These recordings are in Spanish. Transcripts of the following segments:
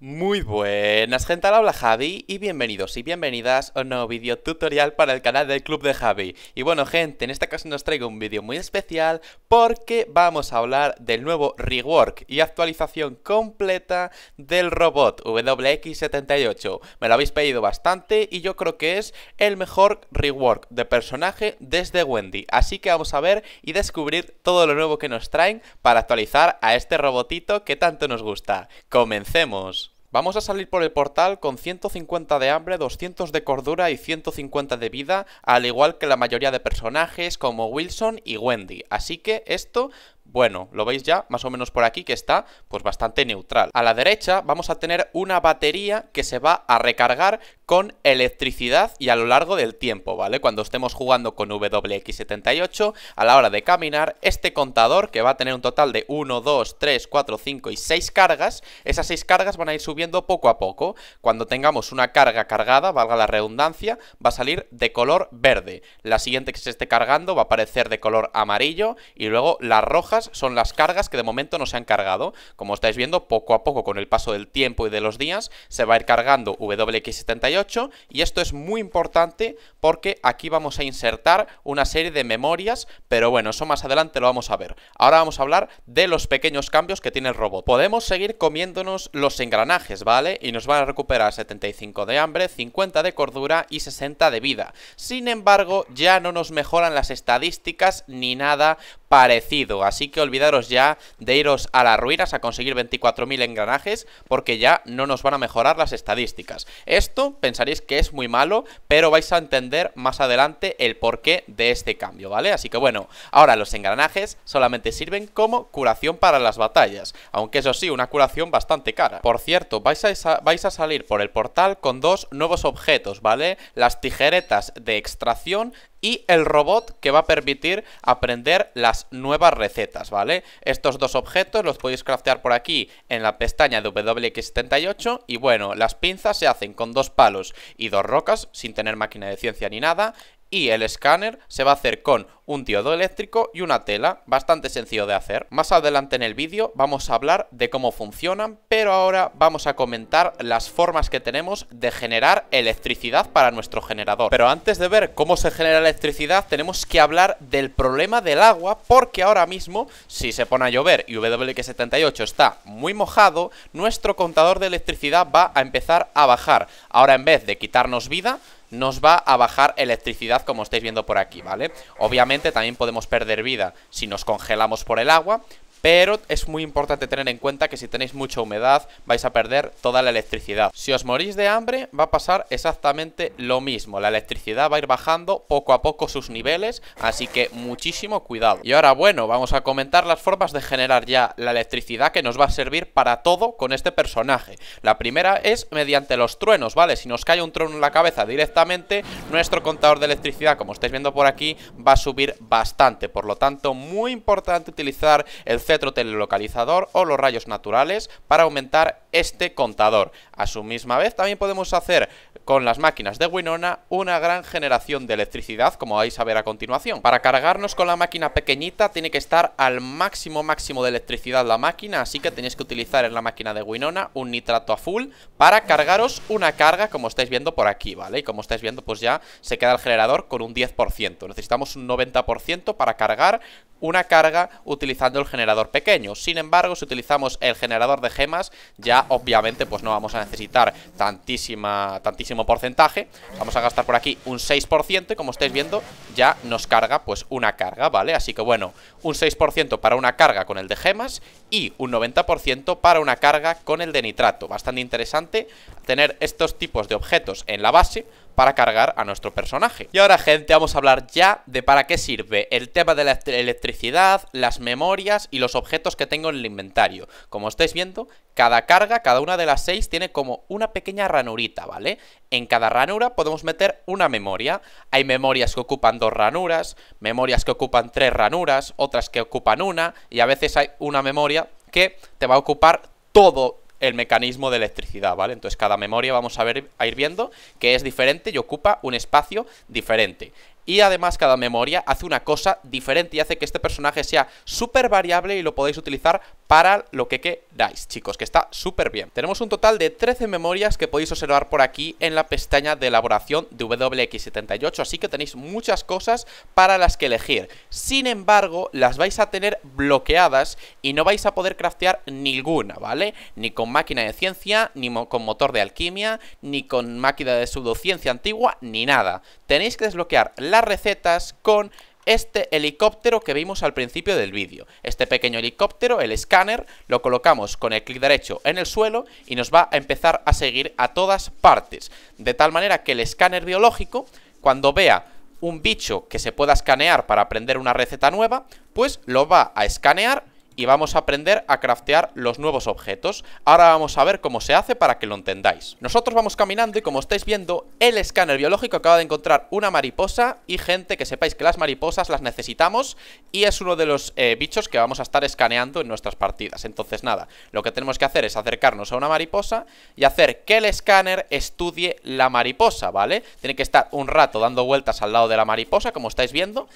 Muy buen buenas gente, habla Javi y bienvenidos y bienvenidas a un nuevo vídeo tutorial para el canal del Club de Javi. Y bueno gente, en esta ocasión nos traigo un vídeo muy especial porque vamos a hablar del nuevo rework y actualización completa del robot WX78. Me lo habéis pedido bastante y yo creo que es el mejor rework de personaje desde Wendy. Así que vamos a ver y descubrir todo lo nuevo que nos traen para actualizar a este robotito que tanto nos gusta. ¡Comencemos! Vamos a salir por el portal con 150 de hambre, 200 de cordura y 150 de vida, al igual que la mayoría de personajes como Wilson y Wendy. Así que esto bueno, lo veis ya más o menos por aquí que está pues bastante neutral. A la derecha vamos a tener una batería que se va a recargar con electricidad y a lo largo del tiempo, ¿vale? Cuando estemos jugando con WX78, a la hora de caminar, este contador que va a tener un total de 1, 2, 3, 4, 5 y 6 cargas, esas 6 cargas van a ir subiendo poco a poco. Cuando tengamos una carga cargada, valga la redundancia, va a salir de color verde. La siguiente que se esté cargando va a aparecer de color amarillo y luego la roja son las cargas que de momento no se han cargado. Como estáis viendo, poco a poco con el paso del tiempo y de los días se va a ir cargando WX78 y esto es muy importante porque aquí vamos a insertar una serie de memorias, pero bueno, eso más adelante lo vamos a ver. Ahora vamos a hablar de los pequeños cambios que tiene el robot. Podemos seguir comiéndonos los engranajes, ¿vale? Y nos van a recuperar 75 de hambre, 50 de cordura y 60 de vida. Sin embargo, ya no nos mejoran las estadísticas ni nada parecido, así que olvidaros ya de iros a las ruinas a conseguir 24.000 engranajes porque ya no nos van a mejorar las estadísticas. Esto pensaréis que es muy malo, pero vais a entender más adelante el porqué de este cambio, ¿vale? Así que bueno, ahora los engranajes solamente sirven como curación para las batallas, aunque eso sí, una curación bastante cara. Por cierto, vais a, vais a salir por el portal con dos nuevos objetos, ¿vale? Las tijeretas de extracción y el robot que va a permitir aprender las nuevas recetas. ¿vale? Estos dos objetos los podéis craftear por aquí en la pestaña de WX78 y bueno, las pinzas se hacen con dos palos y dos rocas sin tener máquina de ciencia ni nada y el escáner se va a hacer con un diodo eléctrico y una tela, bastante sencillo de hacer. Más adelante en el vídeo vamos a hablar de cómo funcionan, pero ahora vamos a comentar las formas que tenemos de generar electricidad para nuestro generador. Pero antes de ver cómo se genera electricidad, tenemos que hablar del problema del agua, porque ahora mismo, si se pone a llover y wx 78 está muy mojado, nuestro contador de electricidad va a empezar a bajar. Ahora en vez de quitarnos vida, nos va a bajar electricidad como estáis viendo por aquí, ¿vale? Obviamente también podemos perder vida si nos congelamos por el agua, pero es muy importante tener en cuenta que si tenéis mucha humedad vais a perder toda la electricidad. Si os morís de hambre va a pasar exactamente lo mismo, la electricidad va a ir bajando poco a poco sus niveles, así que muchísimo cuidado. Y ahora bueno, vamos a comentar las formas de generar ya la electricidad que nos va a servir para todo con este personaje. La primera es mediante los truenos, ¿vale? Si nos cae un trueno en la cabeza directamente, nuestro contador de electricidad, como estáis viendo por aquí, va a subir bastante. Por lo tanto, muy importante utilizar el cetro telelocalizador o los rayos naturales para aumentar este contador. A su misma vez también podemos hacer con las máquinas de Winona una gran generación de electricidad como vais a ver a continuación. Para cargarnos con la máquina pequeñita tiene que estar al máximo máximo de electricidad la máquina así que tenéis que utilizar en la máquina de Winona un nitrato a full para cargaros una carga como estáis viendo por aquí, ¿vale? Y como estáis viendo pues ya se queda el generador con un 10%. Necesitamos un 90% para cargar una carga utilizando el generador pequeño. Sin embargo, si utilizamos el generador de gemas, ya obviamente pues no vamos a necesitar tantísima, tantísimo porcentaje. Vamos a gastar por aquí un 6% y como estáis viendo ya nos carga pues una carga, ¿vale? Así que bueno, un 6% para una carga con el de gemas y un 90% para una carga con el de nitrato. Bastante interesante tener estos tipos de objetos en la base para cargar a nuestro personaje Y ahora gente, vamos a hablar ya de para qué sirve el tema de la electricidad, las memorias y los objetos que tengo en el inventario Como estáis viendo, cada carga, cada una de las seis tiene como una pequeña ranurita, ¿vale? En cada ranura podemos meter una memoria Hay memorias que ocupan dos ranuras, memorias que ocupan tres ranuras, otras que ocupan una Y a veces hay una memoria que te va a ocupar todo el mecanismo de electricidad, ¿vale? Entonces cada memoria vamos a, ver, a ir viendo que es diferente y ocupa un espacio diferente y además cada memoria hace una cosa diferente y hace que este personaje sea súper variable y lo podéis utilizar para lo que queráis, chicos, que está súper bien. Tenemos un total de 13 memorias que podéis observar por aquí en la pestaña de elaboración de WX78, así que tenéis muchas cosas para las que elegir. Sin embargo, las vais a tener bloqueadas y no vais a poder craftear ninguna, ¿vale? Ni con máquina de ciencia, ni con motor de alquimia, ni con máquina de pseudociencia antigua, ni nada. Tenéis que desbloquear la recetas con este helicóptero que vimos al principio del vídeo. Este pequeño helicóptero, el escáner, lo colocamos con el clic derecho en el suelo y nos va a empezar a seguir a todas partes. De tal manera que el escáner biológico, cuando vea un bicho que se pueda escanear para aprender una receta nueva, pues lo va a escanear y vamos a aprender a craftear los nuevos objetos. Ahora vamos a ver cómo se hace para que lo entendáis. Nosotros vamos caminando y como estáis viendo, el escáner biológico acaba de encontrar una mariposa y gente que sepáis que las mariposas las necesitamos y es uno de los eh, bichos que vamos a estar escaneando en nuestras partidas. Entonces nada, lo que tenemos que hacer es acercarnos a una mariposa y hacer que el escáner estudie la mariposa, ¿vale? Tiene que estar un rato dando vueltas al lado de la mariposa, como estáis viendo,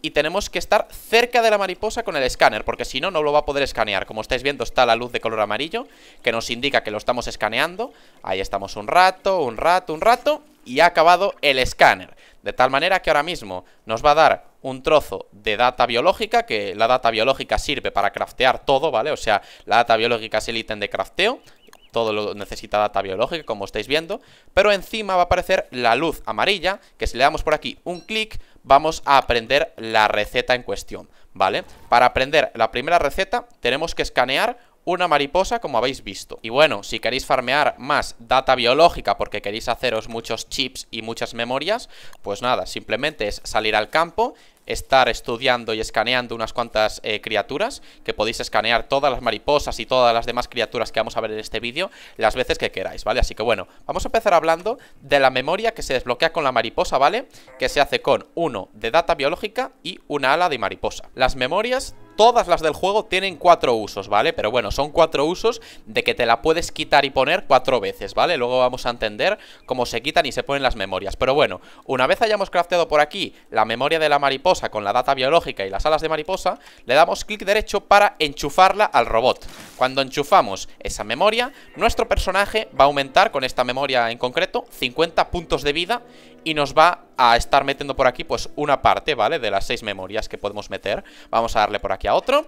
y tenemos que estar cerca de la mariposa con el escáner, porque si no, no lo va a poder escanear. Como estáis viendo, está la luz de color amarillo, que nos indica que lo estamos escaneando. Ahí estamos un rato, un rato, un rato, y ha acabado el escáner. De tal manera que ahora mismo nos va a dar un trozo de data biológica, que la data biológica sirve para craftear todo, ¿vale? O sea, la data biológica es el ítem de crafteo todo lo necesita data biológica, como estáis viendo, pero encima va a aparecer la luz amarilla, que si le damos por aquí un clic, vamos a aprender la receta en cuestión, ¿vale? Para aprender la primera receta tenemos que escanear una mariposa como habéis visto. Y bueno, si queréis farmear más data biológica porque queréis haceros muchos chips y muchas memorias, pues nada, simplemente es salir al campo, estar estudiando y escaneando unas cuantas eh, criaturas, que podéis escanear todas las mariposas y todas las demás criaturas que vamos a ver en este vídeo, las veces que queráis, ¿vale? Así que bueno, vamos a empezar hablando de la memoria que se desbloquea con la mariposa, ¿vale? Que se hace con uno de data biológica y una ala de mariposa. Las memorias Todas las del juego tienen cuatro usos, ¿vale? Pero bueno, son cuatro usos de que te la puedes quitar y poner cuatro veces, ¿vale? Luego vamos a entender cómo se quitan y se ponen las memorias. Pero bueno, una vez hayamos crafteado por aquí la memoria de la mariposa con la data biológica y las alas de mariposa, le damos clic derecho para enchufarla al robot. Cuando enchufamos esa memoria, nuestro personaje va a aumentar con esta memoria en concreto 50 puntos de vida y nos va a estar metiendo por aquí pues una parte, ¿vale? De las seis memorias que podemos meter Vamos a darle por aquí a otro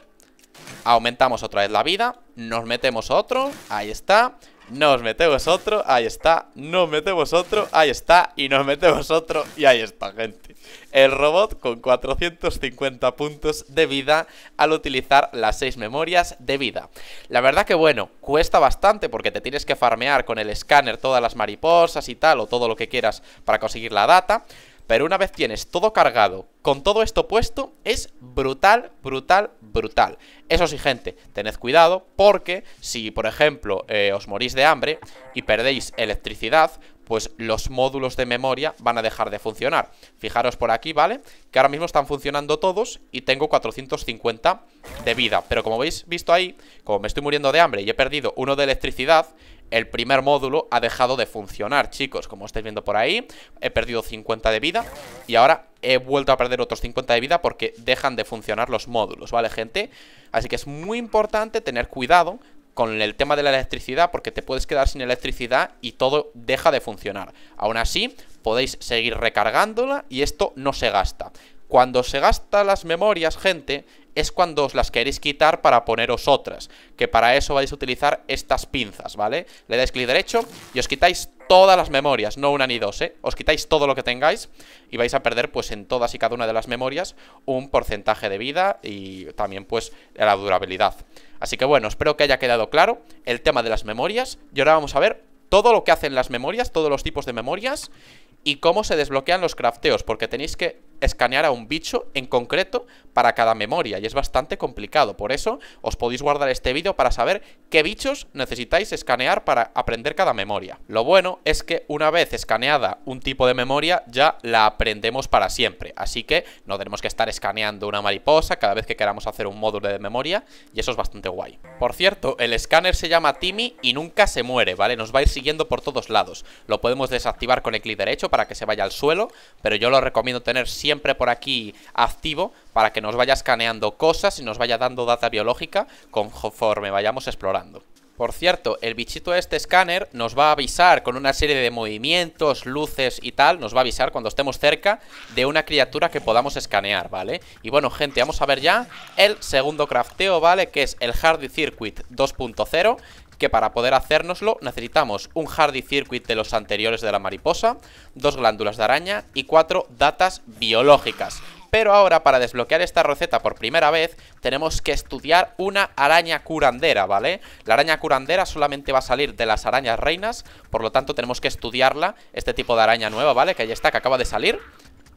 Aumentamos otra vez la vida Nos metemos otro, ahí está nos metemos otro, ahí está, nos metemos otro, ahí está, y nos metemos otro, y ahí está, gente. El robot con 450 puntos de vida al utilizar las 6 memorias de vida. La verdad que bueno, cuesta bastante porque te tienes que farmear con el escáner todas las mariposas y tal, o todo lo que quieras para conseguir la data, pero una vez tienes todo cargado, con todo esto puesto, es brutal, brutal, brutal. Eso sí, gente, tened cuidado porque si, por ejemplo, eh, os morís de hambre y perdéis electricidad, pues los módulos de memoria van a dejar de funcionar. Fijaros por aquí, ¿vale? Que ahora mismo están funcionando todos y tengo 450 de vida. Pero como veis visto ahí, como me estoy muriendo de hambre y he perdido uno de electricidad, el primer módulo ha dejado de funcionar, chicos Como estáis viendo por ahí, he perdido 50 de vida Y ahora he vuelto a perder otros 50 de vida porque dejan de funcionar los módulos, ¿vale, gente? Así que es muy importante tener cuidado con el tema de la electricidad porque te puedes quedar sin electricidad y todo deja de funcionar. Aún así, podéis seguir recargándola y esto no se gasta. Cuando se gasta las memorias, gente, es cuando os las queréis quitar para poneros otras Que para eso vais a utilizar estas pinzas, ¿vale? Le dais clic derecho y os quitáis todas las memorias, no una ni dos, ¿eh? Os quitáis todo lo que tengáis y vais a perder pues en todas y cada una de las memorias un porcentaje de vida y también pues la durabilidad Así que bueno, espero que haya quedado claro el tema de las memorias Y ahora vamos a ver todo lo que hacen las memorias, todos los tipos de memorias Y cómo se desbloquean los crafteos, porque tenéis que escanear a un bicho en concreto para cada memoria y es bastante complicado. Por eso os podéis guardar este vídeo para saber qué bichos necesitáis escanear para aprender cada memoria. Lo bueno es que una vez escaneada un tipo de memoria ya la aprendemos para siempre. Así que no tenemos que estar escaneando una mariposa cada vez que queramos hacer un módulo de memoria y eso es bastante guay. Por cierto, el escáner se llama Timmy y nunca se muere, ¿vale? Nos va a ir siguiendo por todos lados. Lo podemos desactivar con el clic derecho para que se vaya al suelo, pero yo lo recomiendo tener siempre siempre por aquí activo para que nos vaya escaneando cosas y nos vaya dando data biológica conforme vayamos explorando. Por cierto, el bichito de este escáner nos va a avisar con una serie de movimientos, luces y tal, nos va a avisar cuando estemos cerca de una criatura que podamos escanear, ¿vale? Y bueno, gente, vamos a ver ya el segundo crafteo, ¿vale? Que es el Hardy Circuit 2.0, que para poder hacérnoslo necesitamos un hardy circuit de los anteriores de la mariposa, dos glándulas de araña y cuatro datas biológicas. Pero ahora para desbloquear esta receta por primera vez tenemos que estudiar una araña curandera, ¿vale? La araña curandera solamente va a salir de las arañas reinas, por lo tanto tenemos que estudiarla, este tipo de araña nueva, ¿vale? Que ya está, que acaba de salir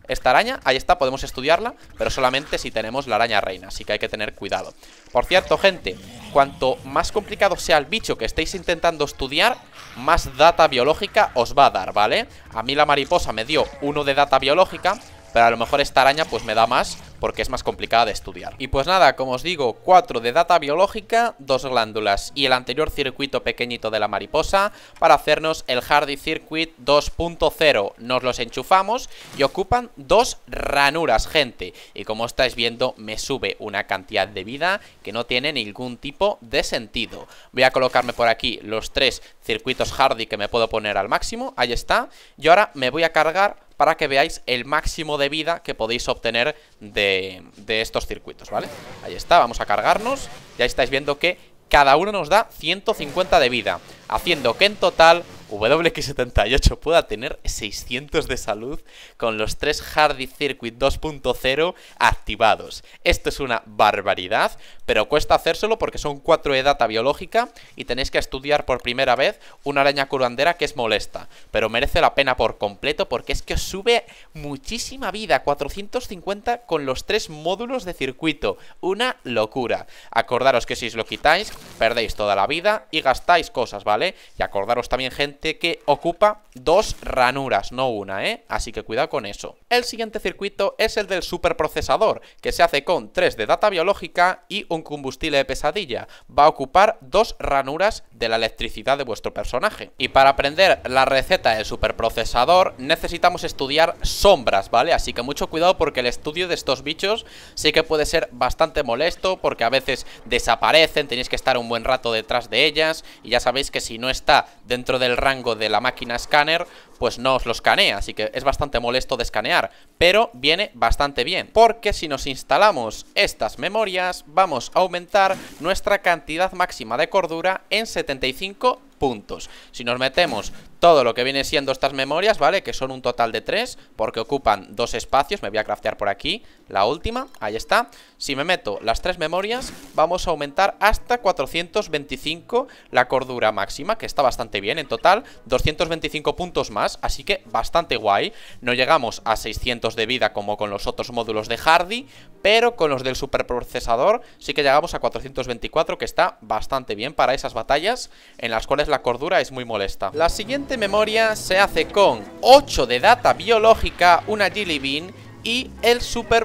esta araña, ahí está, podemos estudiarla Pero solamente si tenemos la araña reina Así que hay que tener cuidado Por cierto, gente, cuanto más complicado sea el bicho que estéis intentando estudiar Más data biológica os va a dar, ¿vale? A mí la mariposa me dio uno de data biológica pero a lo mejor esta araña pues me da más porque es más complicada de estudiar. Y pues nada, como os digo, 4 de data biológica, dos glándulas y el anterior circuito pequeñito de la mariposa para hacernos el Hardy Circuit 2.0. Nos los enchufamos y ocupan dos ranuras, gente. Y como estáis viendo, me sube una cantidad de vida que no tiene ningún tipo de sentido. Voy a colocarme por aquí los tres circuitos Hardy que me puedo poner al máximo. Ahí está. Y ahora me voy a cargar para que veáis el máximo de vida que podéis obtener de, estos circuitos, ¿vale? Ahí está, vamos a cargarnos, ya estáis viendo que cada uno nos da 150 de vida, haciendo que en total WX78 pueda tener 600 de salud con los tres Hardy Circuit 2.0 activados. Esto es una barbaridad pero cuesta hacérselo porque son cuatro de data biológica y tenéis que estudiar por primera vez una araña curandera que es molesta, pero merece la pena por completo porque es que sube muchísima vida, 450 con los tres módulos de circuito, una locura. Acordaros que si os lo quitáis, perdéis toda la vida y gastáis cosas, ¿vale? Y acordaros también, gente, que ocupa dos ranuras, no una, ¿eh? Así que cuidado con eso. El siguiente circuito es el del superprocesador, que se hace con 3 de data biológica y un combustible de pesadilla. Va a ocupar dos ranuras de la electricidad de vuestro personaje. Y para aprender la receta del superprocesador necesitamos estudiar sombras, ¿vale? Así que mucho cuidado porque el estudio de estos bichos sí que puede ser bastante molesto porque a veces desaparecen, tenéis que estar un buen rato detrás de ellas y ya sabéis que si no está dentro del rango de la máquina escáner, pues no os lo escanea, así que es bastante molesto de escanear, pero viene bastante bien, porque si nos instalamos estas memorias, vamos a aumentar nuestra cantidad máxima de cordura en 70 75 puntos. Si nos metemos todo lo que viene siendo estas memorias, ¿vale? Que son un total de tres, porque ocupan dos espacios. Me voy a craftear por aquí la última, ahí está. Si me meto las tres memorias, vamos a aumentar hasta 425 la cordura máxima, que está bastante bien. En total, 225 puntos más, así que bastante guay. No llegamos a 600 de vida como con los otros módulos de Hardy, pero con los del superprocesador sí que llegamos a 424, que está bastante bien para esas batallas en las cuales la cordura es muy molesta. La siguiente memoria se hace con 8 de data biológica, una Jelly Bean y el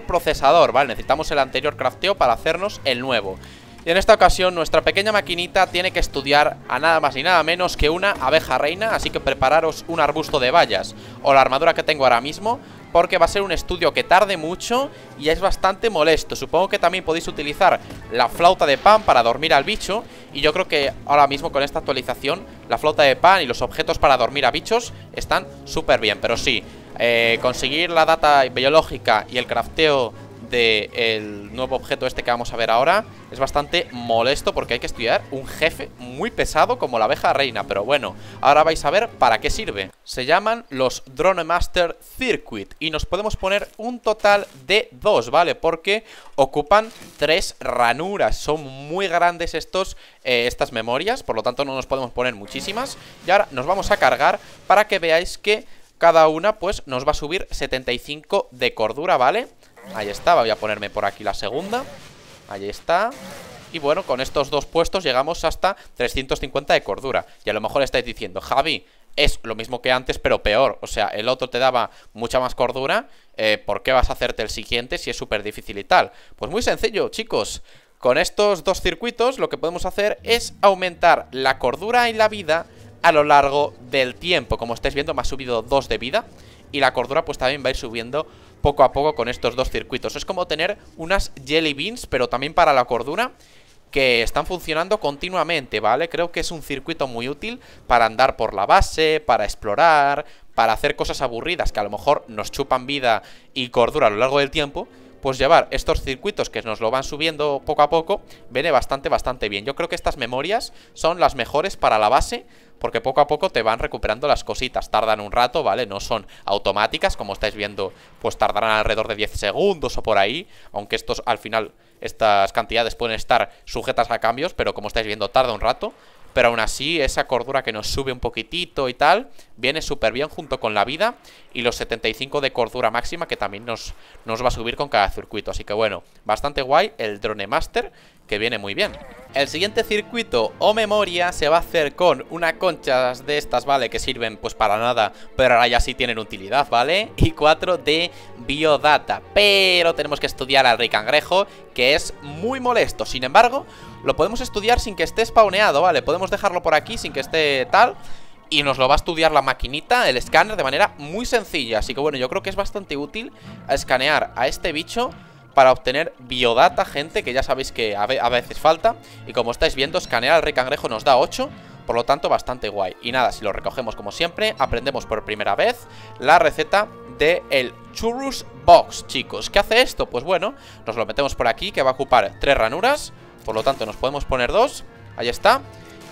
procesador ¿vale? Necesitamos el anterior crafteo para hacernos el nuevo. Y en esta ocasión nuestra pequeña maquinita tiene que estudiar a nada más y nada menos que una abeja reina, así que prepararos un arbusto de vallas o la armadura que tengo ahora mismo porque va a ser un estudio que tarde mucho y es bastante molesto. Supongo que también podéis utilizar la flauta de pan para dormir al bicho y yo creo que ahora mismo con esta actualización la flauta de pan y los objetos para dormir a bichos están súper bien. Pero sí, eh, conseguir la data biológica y el crafteo de el nuevo objeto este que vamos a ver ahora es bastante molesto porque hay que estudiar un jefe muy pesado como la abeja reina. Pero bueno, ahora vais a ver para qué sirve. Se llaman los Drone Master Circuit y nos podemos poner un total de dos, ¿vale? Porque ocupan tres ranuras. Son muy grandes estos, eh, estas memorias, por lo tanto no nos podemos poner muchísimas. Y ahora nos vamos a cargar para que veáis que cada una pues nos va a subir 75 de cordura, ¿vale? vale Ahí está, voy a ponerme por aquí la segunda Ahí está y bueno, con estos dos puestos llegamos hasta 350 de cordura. Y a lo mejor estáis diciendo, Javi, es lo mismo que antes, pero peor. O sea, el otro te daba mucha más cordura. Eh, ¿Por qué vas a hacerte el siguiente si es súper difícil y tal? Pues muy sencillo, chicos. Con estos dos circuitos lo que podemos hacer es aumentar la cordura y la vida a lo largo del tiempo. Como estáis viendo, me ha subido dos de vida y la cordura pues también va a ir subiendo poco a poco con estos dos circuitos. Es como tener unas jelly beans, pero también para la cordura, que están funcionando continuamente, ¿vale? Creo que es un circuito muy útil para andar por la base, para explorar, para hacer cosas aburridas que a lo mejor nos chupan vida y cordura a lo largo del tiempo, pues llevar estos circuitos que nos lo van subiendo poco a poco, viene bastante, bastante bien. Yo creo que estas memorias son las mejores para la base, porque poco a poco te van recuperando las cositas. Tardan un rato, ¿vale? No son automáticas, como estáis viendo, pues tardarán alrededor de 10 segundos o por ahí, aunque estos al final, estas cantidades pueden estar sujetas a cambios, pero como estáis viendo, tarda un rato pero aún así esa cordura que nos sube un poquitito y tal, viene súper bien junto con la vida y los 75 de cordura máxima que también nos, nos va a subir con cada circuito. Así que bueno, bastante guay el Drone Master que viene muy bien. El siguiente circuito o memoria se va a hacer con una conchas de estas, ¿vale? Que sirven pues para nada, pero ahora ya sí tienen utilidad, ¿vale? Y 4 de biodata, pero tenemos que estudiar al Ricangrejo, que es muy molesto. Sin embargo, lo podemos estudiar sin que esté spawneado, ¿vale? Podemos dejarlo por aquí sin que esté tal y nos lo va a estudiar la maquinita, el escáner, de manera muy sencilla. Así que bueno, yo creo que es bastante útil escanear a este bicho para obtener biodata, gente, que ya sabéis que a veces falta. Y como estáis viendo, escanear al rey cangrejo nos da 8, por lo tanto bastante guay. Y nada, si lo recogemos como siempre, aprendemos por primera vez la receta de el Box, chicos. ¿Qué hace esto? Pues bueno, nos lo metemos por aquí, que va a ocupar tres ranuras... Por lo tanto, nos podemos poner dos. Ahí está.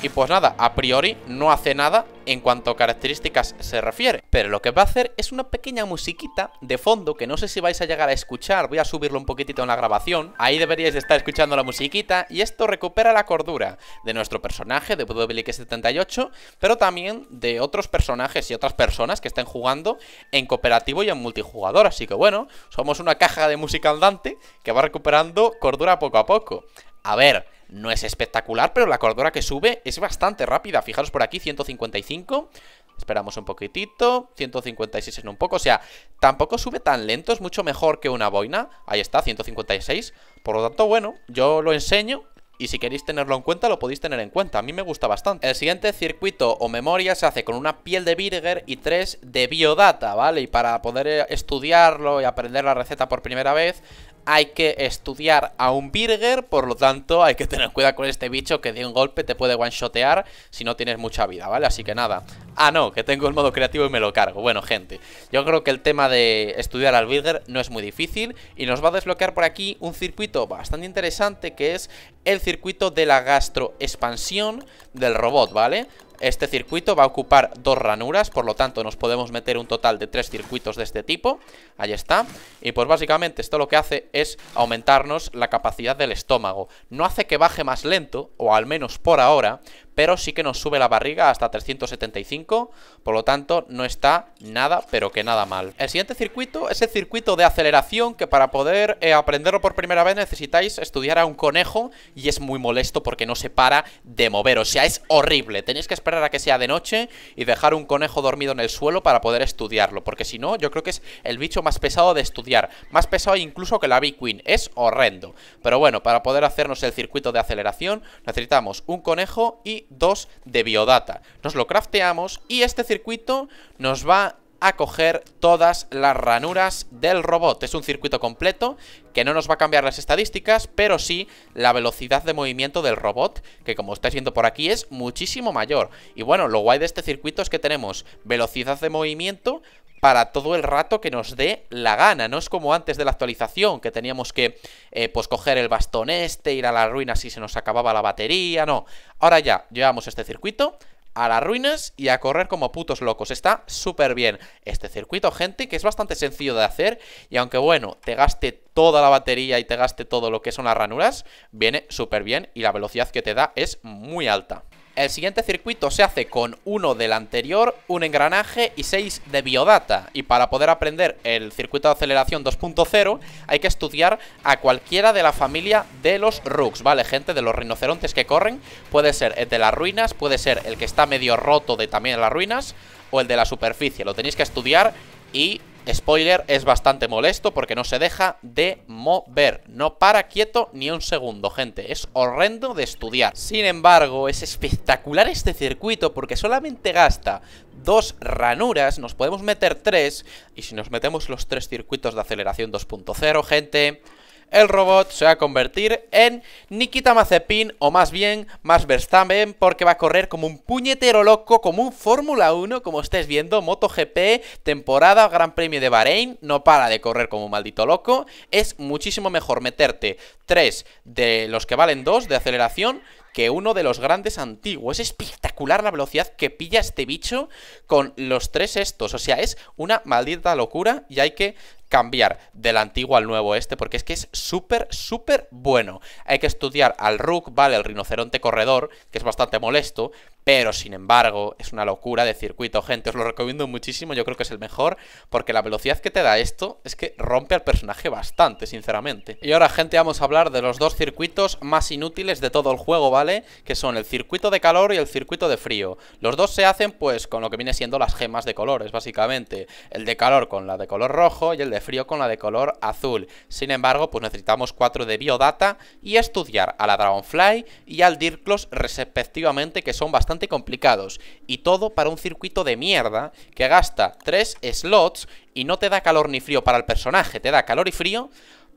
Y pues nada, a priori no hace nada en cuanto a características se refiere. Pero lo que va a hacer es una pequeña musiquita de fondo que no sé si vais a llegar a escuchar. Voy a subirlo un poquitito en la grabación. Ahí deberíais estar escuchando la musiquita. Y esto recupera la cordura de nuestro personaje, de WLK78, pero también de otros personajes y otras personas que estén jugando en cooperativo y en multijugador. Así que bueno, somos una caja de música andante que va recuperando cordura poco a poco. A ver, no es espectacular, pero la cordura que sube es bastante rápida. Fijaros por aquí, 155. Esperamos un poquitito, 156 en un poco, o sea, tampoco sube tan lento, es mucho mejor que una boina. Ahí está, 156. Por lo tanto, bueno, yo lo enseño y si queréis tenerlo en cuenta, lo podéis tener en cuenta. A mí me gusta bastante. El siguiente circuito o memoria se hace con una piel de Birger y tres de biodata, ¿vale? Y para poder eh, estudiarlo y aprender la receta por primera vez, hay que estudiar a un Birger, por lo tanto hay que tener cuidado con este bicho que de un golpe te puede one-shotear si no tienes mucha vida, ¿vale? Así que nada. Ah, no, que tengo el modo creativo y me lo cargo. Bueno, gente, yo creo que el tema de estudiar al Birger no es muy difícil y nos va a desbloquear por aquí un circuito bastante interesante que es el circuito de la gastroexpansión del robot, ¿vale? Este circuito va a ocupar dos ranuras, por lo tanto nos podemos meter un total de tres circuitos de este tipo. Ahí está. Y pues básicamente esto lo que hace es aumentarnos la capacidad del estómago. No hace que baje más lento, o al menos por ahora, pero sí que nos sube la barriga hasta 375, por lo tanto no está nada, pero que nada mal. El siguiente circuito es el circuito de aceleración, que para poder eh, aprenderlo por primera vez necesitáis estudiar a un conejo, y es muy molesto porque no se para de mover, o sea, es horrible, tenéis que esperar a que sea de noche y dejar un conejo dormido en el suelo para poder estudiarlo, porque si no, yo creo que es el bicho más pesado de estudiar, más pesado incluso que la Big Queen, es horrendo. Pero bueno, para poder hacernos el circuito de aceleración necesitamos un conejo y dos de biodata. Nos lo crafteamos y este circuito nos va a coger todas las ranuras del robot. Es un circuito completo que no nos va a cambiar las estadísticas, pero sí la velocidad de movimiento del robot, que como estáis viendo por aquí es muchísimo mayor. Y bueno, lo guay de este circuito es que tenemos velocidad de movimiento para todo el rato que nos dé la gana. No es como antes de la actualización, que teníamos que eh, pues coger el bastón este, ir a la ruina si se nos acababa la batería, no. Ahora ya, llevamos este circuito a las ruinas y a correr como putos locos. Está súper bien este circuito, gente, que es bastante sencillo de hacer. Y aunque, bueno, te gaste toda la batería y te gaste todo lo que son las ranuras, viene súper bien y la velocidad que te da es muy alta. El siguiente circuito se hace con uno del anterior, un engranaje y seis de biodata. Y para poder aprender el circuito de aceleración 2.0 hay que estudiar a cualquiera de la familia de los rooks, ¿vale? Gente de los rinocerontes que corren. Puede ser el de las ruinas, puede ser el que está medio roto de también las ruinas o el de la superficie. Lo tenéis que estudiar y spoiler, es bastante molesto porque no se deja de mover. No para quieto ni un segundo, gente. Es horrendo de estudiar. Sin embargo, es espectacular este circuito porque solamente gasta dos ranuras, nos podemos meter tres, y si nos metemos los tres circuitos de aceleración 2.0, gente, el robot se va a convertir en Nikita Mazepin o más bien más Verstappen porque va a correr como un puñetero loco, como un Fórmula 1, como estáis viendo, MotoGP, temporada, Gran Premio de Bahrein, no para de correr como un maldito loco, es muchísimo mejor meterte tres de los que valen dos de aceleración que uno de los grandes antiguos. Es espectacular la velocidad que pilla este bicho con los tres estos. O sea, es una maldita locura y hay que cambiar del antiguo al nuevo este, porque es que es súper, súper bueno. Hay que estudiar al Rook, ¿vale? El rinoceronte corredor, que es bastante molesto, pero sin embargo es una locura de circuito, gente. Os lo recomiendo muchísimo, yo creo que es el mejor, porque la velocidad que te da esto es que rompe al personaje bastante, sinceramente. Y ahora, gente, vamos a hablar de los dos circuitos más inútiles de todo el juego, ¿vale? Que son el circuito de calor y el circuito de frío. Los dos se hacen, pues, con lo que viene siendo las gemas de colores, básicamente. El de calor con la de color rojo y el de frío con la de color azul. Sin embargo, pues necesitamos 4 de biodata y estudiar a la Dragonfly y al Dirklos respectivamente, que son bastante complicados. Y todo para un circuito de mierda que gasta 3 slots y no te da calor ni frío para el personaje, te da calor y frío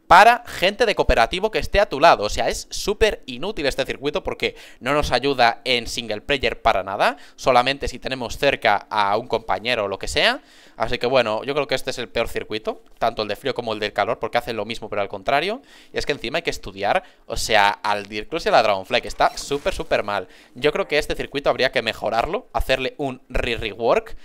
para gente de cooperativo que esté a tu lado. O sea, es súper inútil este circuito porque no nos ayuda en single player para nada, solamente si tenemos cerca a un compañero o lo que sea. Así que bueno, yo creo que este es el peor circuito, tanto el de frío como el del calor, porque hacen lo mismo pero al contrario. Y es que encima hay que estudiar, o sea, al Dirklus y a la Dragonfly, que está súper, súper mal. Yo creo que este circuito habría que mejorarlo, hacerle un re-rework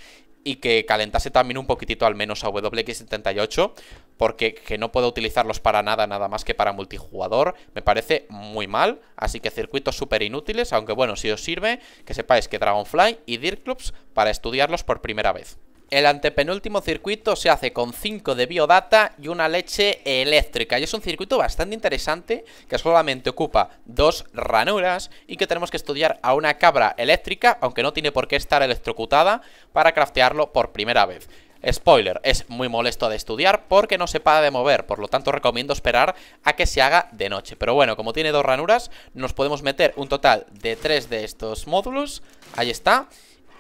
y que calentase también un poquitito al menos a WX78, porque que no puedo utilizarlos para nada, nada más que para multijugador, me parece muy mal, así que circuitos súper inútiles, aunque bueno, si os sirve, que sepáis que Dragonfly y Dirt Clubs para estudiarlos por primera vez. El antepenúltimo circuito se hace con 5 de biodata y una leche eléctrica. Y es un circuito bastante interesante que solamente ocupa dos ranuras y que tenemos que estudiar a una cabra eléctrica, aunque no tiene por qué estar electrocutada, para craftearlo por primera vez. Spoiler, es muy molesto de estudiar porque no se para de mover, por lo tanto recomiendo esperar a que se haga de noche. Pero bueno, como tiene dos ranuras, nos podemos meter un total de tres de estos módulos. Ahí está.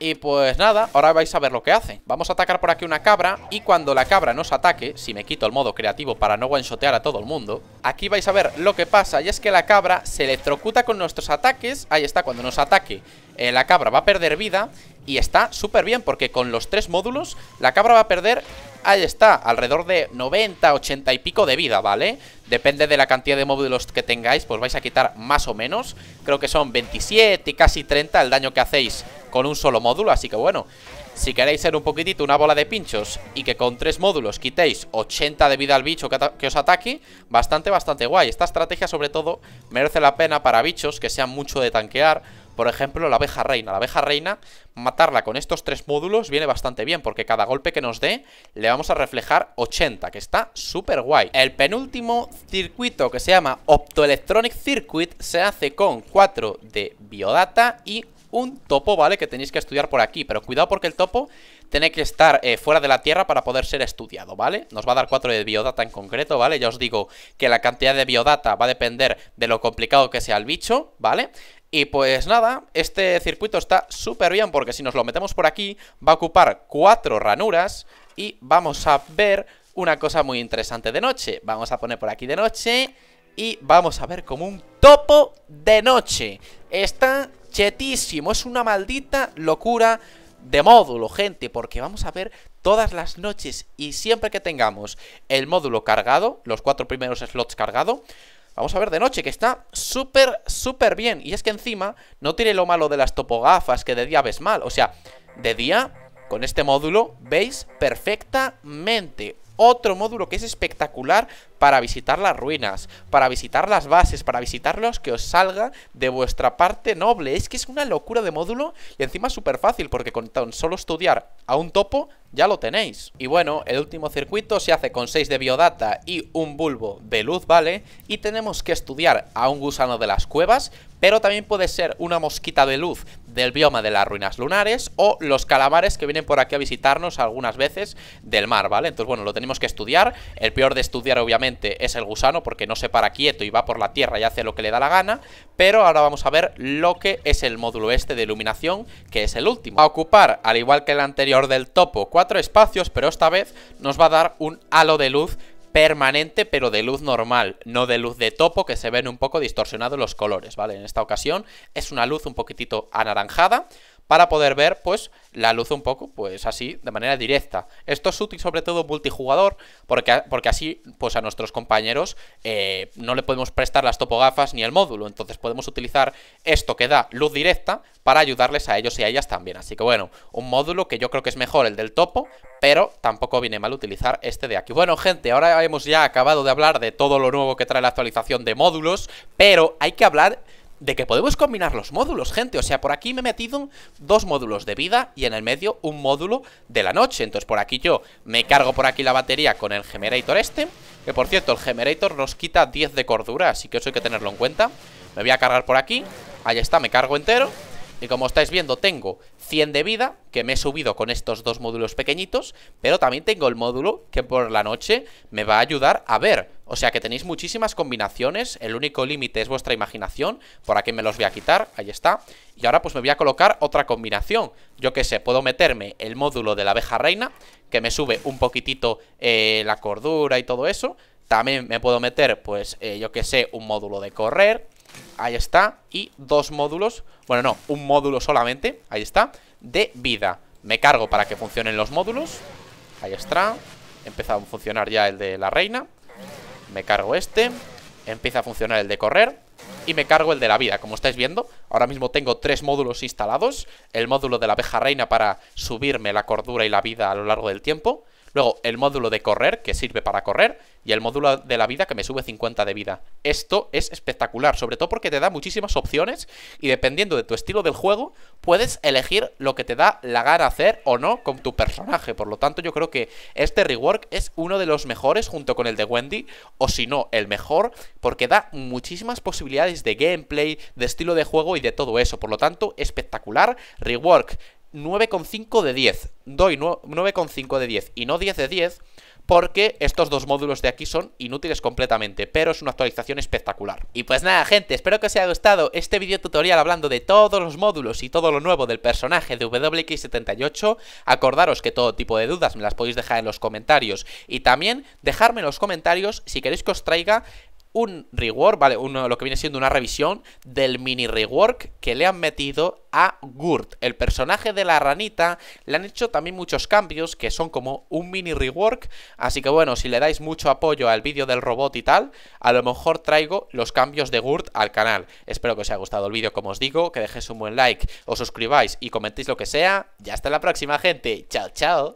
Y pues nada, ahora vais a ver lo que hace Vamos a atacar por aquí una cabra Y cuando la cabra nos ataque, si me quito el modo creativo Para no one a todo el mundo Aquí vais a ver lo que pasa, y es que la cabra Se electrocuta con nuestros ataques Ahí está, cuando nos ataque eh, La cabra va a perder vida y está súper bien porque con los tres módulos la cabra va a perder, ahí está, alrededor de 90, 80 y pico de vida, ¿vale? Depende de la cantidad de módulos que tengáis, pues vais a quitar más o menos. Creo que son 27 y casi 30 el daño que hacéis con un solo módulo, así que bueno. Si queréis ser un poquitito una bola de pinchos y que con tres módulos quitéis 80 de vida al bicho que, os ataque, bastante, bastante guay. Esta estrategia sobre todo merece la pena para bichos que sean mucho de tanquear por ejemplo, la abeja reina. La abeja reina, matarla con estos tres módulos viene bastante bien, porque cada golpe que nos dé le vamos a reflejar 80, que está súper guay. El penúltimo circuito, que se llama Optoelectronic Circuit, se hace con 4 de biodata y un topo, ¿vale? Que tenéis que estudiar por aquí, pero cuidado porque el topo tiene que estar eh, fuera de la Tierra para poder ser estudiado, ¿vale? Nos va a dar 4 de biodata en concreto, ¿vale? Ya os digo que la cantidad de biodata va a depender de lo complicado que sea el bicho, ¿vale? Y pues nada, este circuito está súper bien porque si nos lo metemos por aquí va a ocupar cuatro ranuras y vamos a ver una cosa muy interesante de noche. Vamos a poner por aquí de noche y vamos a ver como un topo de noche. Está chetísimo, es una maldita locura de módulo, gente, porque vamos a ver todas las noches y siempre que tengamos el módulo cargado, los cuatro primeros slots cargados, Vamos a ver de noche, que está súper, súper bien Y es que encima no tiene lo malo de las topogafas Que de día ves mal, o sea, de día Con este módulo veis perfectamente otro módulo que es espectacular para visitar las ruinas, para visitar las bases, para visitarlos que os salga de vuestra parte noble. Es que es una locura de módulo y encima súper fácil porque con tan solo estudiar a un topo ya lo tenéis. Y bueno, el último circuito se hace con 6 de biodata y un bulbo de luz, ¿vale? Y tenemos que estudiar a un gusano de las cuevas, pero también puede ser una mosquita de luz del bioma de las ruinas lunares o los calamares que vienen por aquí a visitarnos algunas veces del mar, ¿vale? Entonces, bueno, lo tenemos que estudiar. El peor de estudiar, obviamente, es el gusano porque no se para quieto y va por la tierra y hace lo que le da la gana. Pero ahora vamos a ver lo que es el módulo este de iluminación, que es el último. Va a ocupar, al igual que el anterior del topo, cuatro espacios, pero esta vez nos va a dar un halo de luz permanente, pero de luz normal, no de luz de topo que se ven un poco distorsionados los colores, ¿vale? En esta ocasión es una luz un poquitito anaranjada, para poder ver pues la luz un poco pues así de manera directa. Esto es útil sobre todo multijugador porque, porque así pues a nuestros compañeros eh, no le podemos prestar las topogafas ni el módulo, entonces podemos utilizar esto que da luz directa para ayudarles a ellos y a ellas también. Así que bueno, un módulo que yo creo que es mejor el del topo, pero tampoco viene mal utilizar este de aquí. Bueno gente, ahora hemos ya acabado de hablar de todo lo nuevo que trae la actualización de módulos, pero hay que hablar de que podemos combinar los módulos, gente. O sea, por aquí me he metido dos módulos de vida y en el medio un módulo de la noche. Entonces, por aquí yo me cargo por aquí la batería con el generator este. Que, por cierto, el generator nos quita 10 de cordura, así que eso hay que tenerlo en cuenta. Me voy a cargar por aquí. Ahí está, me cargo entero. Y como estáis viendo tengo 100 de vida que me he subido con estos dos módulos pequeñitos Pero también tengo el módulo que por la noche me va a ayudar a ver O sea que tenéis muchísimas combinaciones, el único límite es vuestra imaginación Por aquí me los voy a quitar, ahí está Y ahora pues me voy a colocar otra combinación Yo que sé, puedo meterme el módulo de la abeja reina Que me sube un poquitito eh, la cordura y todo eso también me puedo meter, pues, eh, yo que sé, un módulo de correr Ahí está. Y dos módulos. Bueno, no, un módulo solamente. Ahí está. De vida. Me cargo para que funcionen los módulos. Ahí está. Empieza a funcionar ya el de la reina. Me cargo este. Empieza a funcionar el de correr. Y me cargo el de la vida, como estáis viendo Ahora mismo tengo tres módulos instalados El módulo de la abeja reina para subirme la cordura y la vida a lo largo del tiempo Luego, el módulo de correr, que sirve para correr, y el módulo de la vida, que me sube 50 de vida. Esto es espectacular, sobre todo porque te da muchísimas opciones y dependiendo de tu estilo del juego, puedes elegir lo que te da la gana hacer o no con tu personaje. Por lo tanto, yo creo que este rework es uno de los mejores junto con el de Wendy, o si no, el mejor, porque da muchísimas posibilidades de gameplay, de estilo de juego y de todo eso. Por lo tanto, espectacular. Rework 9,5 de 10. Doy 9,5 de 10 y no 10 de 10 porque estos dos módulos de aquí son inútiles completamente, pero es una actualización espectacular. Y pues nada, gente, espero que os haya gustado este video tutorial hablando de todos los módulos y todo lo nuevo del personaje de WX78. Acordaros que todo tipo de dudas me las podéis dejar en los comentarios y también dejarme en los comentarios si queréis que os traiga un rework, vale, uno, lo que viene siendo una revisión del mini rework que le han metido a Gurt. El personaje de la ranita le han hecho también muchos cambios que son como un mini rework, así que bueno, si le dais mucho apoyo al vídeo del robot y tal, a lo mejor traigo los cambios de Gurt al canal. Espero que os haya gustado el vídeo, como os digo, que dejéis un buen like, os suscribáis y comentéis lo que sea. ya hasta la próxima, gente. Chao, chao.